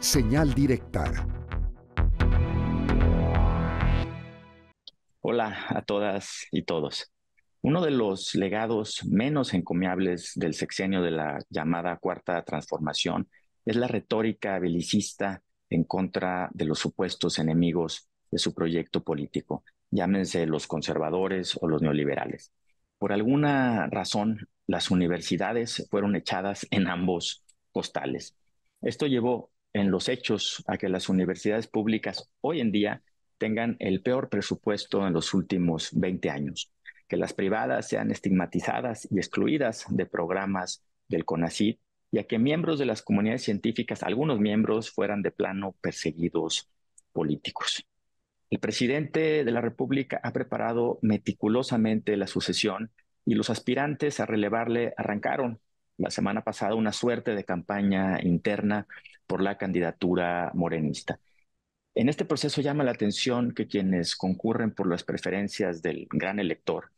Señal Directa. Hola a todas y todos. Uno de los legados menos encomiables del sexenio de la llamada Cuarta Transformación es la retórica belicista en contra de los supuestos enemigos de su proyecto político, llámense los conservadores o los neoliberales. Por alguna razón, las universidades fueron echadas en ambos costales. Esto llevó en los hechos a que las universidades públicas hoy en día tengan el peor presupuesto en los últimos 20 años, que las privadas sean estigmatizadas y excluidas de programas del CONACYT y a que miembros de las comunidades científicas, algunos miembros, fueran de plano perseguidos políticos. El presidente de la República ha preparado meticulosamente la sucesión y los aspirantes a relevarle arrancaron la semana pasada una suerte de campaña interna por la candidatura morenista. En este proceso llama la atención que quienes concurren por las preferencias del gran elector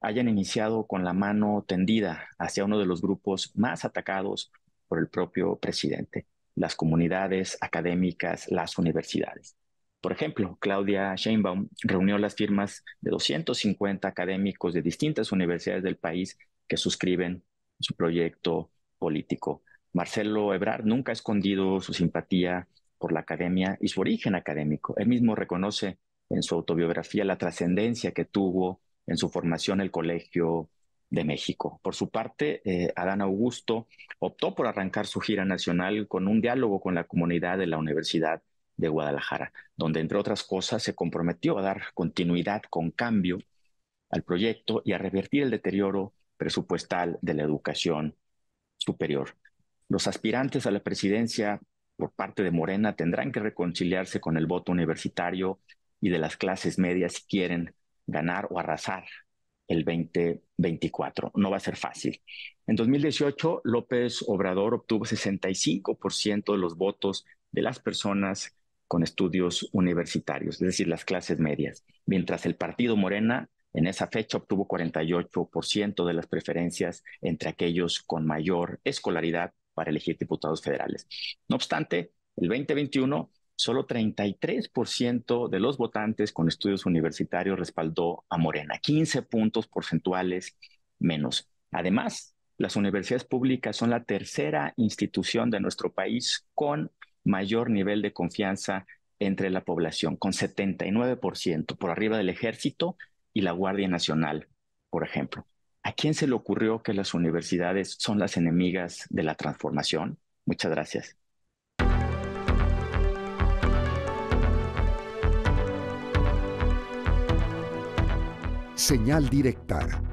hayan iniciado con la mano tendida hacia uno de los grupos más atacados por el propio presidente, las comunidades académicas, las universidades. Por ejemplo, Claudia Sheinbaum reunió las firmas de 250 académicos de distintas universidades del país que suscriben su proyecto político. Marcelo Ebrard nunca ha escondido su simpatía por la academia y su origen académico. Él mismo reconoce en su autobiografía la trascendencia que tuvo en su formación el Colegio de México. Por su parte, eh, Adán Augusto optó por arrancar su gira nacional con un diálogo con la comunidad de la Universidad de Guadalajara, donde, entre otras cosas, se comprometió a dar continuidad con cambio al proyecto y a revertir el deterioro presupuestal de la educación superior. Los aspirantes a la presidencia por parte de Morena tendrán que reconciliarse con el voto universitario y de las clases medias si quieren ganar o arrasar el 2024. No va a ser fácil. En 2018, López Obrador obtuvo 65% de los votos de las personas con estudios universitarios, es decir, las clases medias, mientras el partido Morena en esa fecha obtuvo 48% de las preferencias entre aquellos con mayor escolaridad para elegir diputados federales. No obstante, el 2021 solo 33% de los votantes con estudios universitarios respaldó a Morena, 15 puntos porcentuales menos. Además, las universidades públicas son la tercera institución de nuestro país con mayor nivel de confianza entre la población, con 79%, por arriba del ejército y la Guardia Nacional, por ejemplo. ¿A quién se le ocurrió que las universidades son las enemigas de la transformación? Muchas gracias. Señal directa